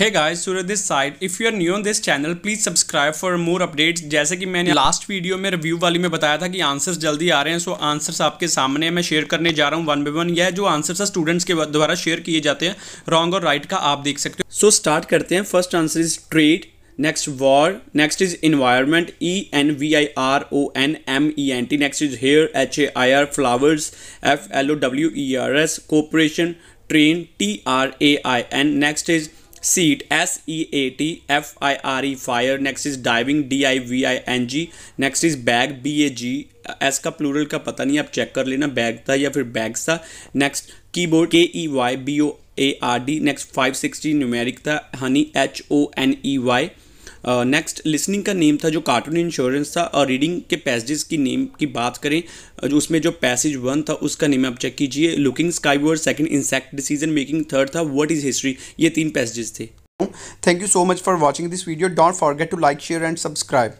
है guys Suraj this side if you are new on this channel please subscribe for more updates जैसे कि मैंने last video में review वाली में बताया था कि आंसर्स जल्दी आ रहे हैं सो आंसर्स आपके सामने मैं शेयर करने जा रहा हूँ वन बाई वन यह जो आंसर्स है स्टूडेंट्स के द्वारा शेयर किए जाते हैं रॉन्ग और राइट right का आप देख सकते हो सो स्टार्ट करते हैं first answer is trade next war next is environment E N V I R O N M E N T next is hair H A I R flowers F L O W E R S cooperation train T R A I N next is seat S E A T F I R E fire next is diving D I V I N G next is bag B A G S का plural का पता नहीं आप check कर लेना bag था या फिर बैग्स था next keyboard K E Y B O A R D next five sixty numeric था honey H O N E Y next uh, listening का नेम था जो कार्टून इंश्योरेंस था और रीडिंग के पैसेजेस की नेम की बात करें uh, जो उसमें जो पैसेज वन था उसका नेम आप चेक कीजिए looking sky word second insect decision making third था वट इज़ हिस्ट्री ये तीन पैसेजेस थे thank you so much for watching this video don't forget to like share and subscribe